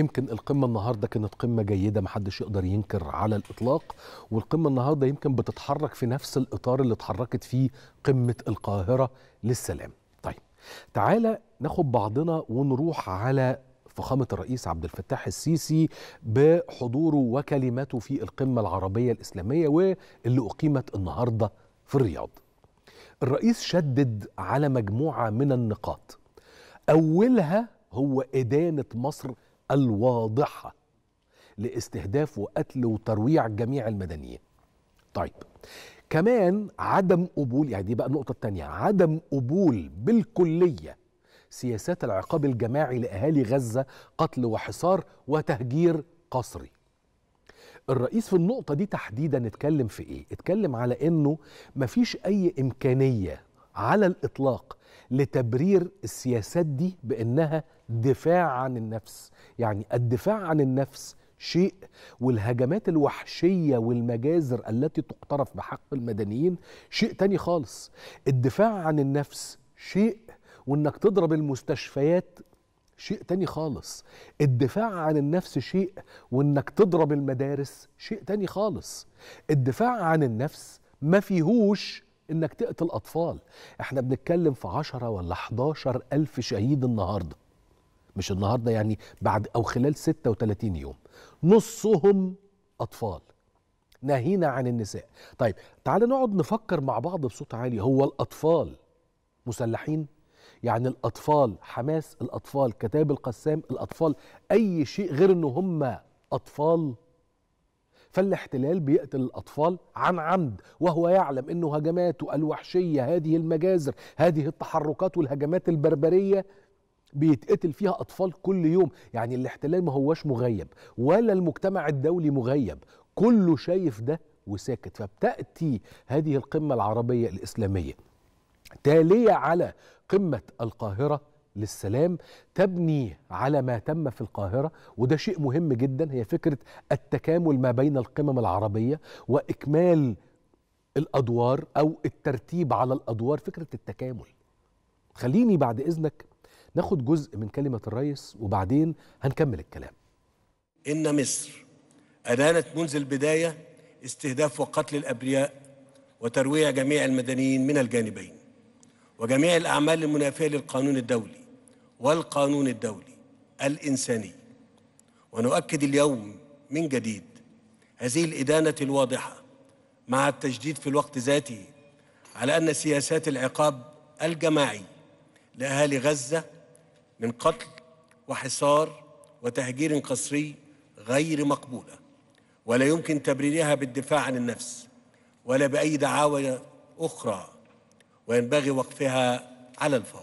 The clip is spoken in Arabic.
يمكن القمه النهارده كانت قمه جيده محدش يقدر ينكر على الاطلاق والقمه النهارده يمكن بتتحرك في نفس الاطار اللي اتحركت فيه قمه القاهره للسلام طيب تعالى ناخد بعضنا ونروح على فخامة الرئيس عبد الفتاح السيسي بحضوره وكلماته في القمة العربية الإسلامية واللي أقيمت النهاردة في الرياض الرئيس شدد على مجموعة من النقاط أولها هو إدانة مصر الواضحه لاستهداف وقتل وترويع جميع المدنيين. طيب كمان عدم قبول يعني دي بقى النقطه الثانيه عدم قبول بالكليه سياسات العقاب الجماعي لاهالي غزه قتل وحصار وتهجير قسري. الرئيس في النقطة دي تحديدا اتكلم في ايه؟ اتكلم على انه مفيش اي امكانية على الاطلاق لتبرير السياسات دي بانها دفاع عن النفس يعني الدفاع عن النفس شيء والهجمات الوحشية والمجازر التي تقترف بحق المدنيين شيء تاني خالص الدفاع عن النفس شيء وانك تضرب المستشفيات شيء تاني خالص الدفاع عن النفس شيء وانك تضرب المدارس شيء تاني خالص الدفاع عن النفس ما فيهوش انك تقتل اطفال احنا بنتكلم في عشرة ولا 11 الف شهيد النهارده مش النهارده يعني بعد او خلال 36 يوم نصهم اطفال ناهينا عن النساء طيب تعال نقعد نفكر مع بعض بصوت عالي هو الاطفال مسلحين يعني الاطفال حماس الاطفال كتاب القسام الاطفال اي شيء غير ان هم اطفال فالاحتلال بيقتل الاطفال عن عمد وهو يعلم انه هجماته الوحشيه هذه المجازر هذه التحركات والهجمات البربريه بيتقتل فيها أطفال كل يوم يعني الاحتلال ما هواش مغيب ولا المجتمع الدولي مغيب كله شايف ده وساكت فبتأتي هذه القمة العربية الإسلامية تالية على قمة القاهرة للسلام تبني على ما تم في القاهرة وده شيء مهم جدا هي فكرة التكامل ما بين القمم العربية وإكمال الأدوار أو الترتيب على الأدوار فكرة التكامل خليني بعد إذنك ناخد جزء من كلمة الرئيس وبعدين هنكمل الكلام إن مصر أدانت منذ البداية استهداف وقتل الأبرياء وترويع جميع المدنيين من الجانبين وجميع الأعمال المنافية للقانون الدولي والقانون الدولي الإنساني ونؤكد اليوم من جديد هذه الإدانة الواضحة مع التجديد في الوقت ذاته على أن سياسات العقاب الجماعي لأهالي غزة من قتل وحصار وتهجير قسري غير مقبوله ولا يمكن تبريرها بالدفاع عن النفس ولا باي دعاوى اخرى وينبغي وقفها على الفور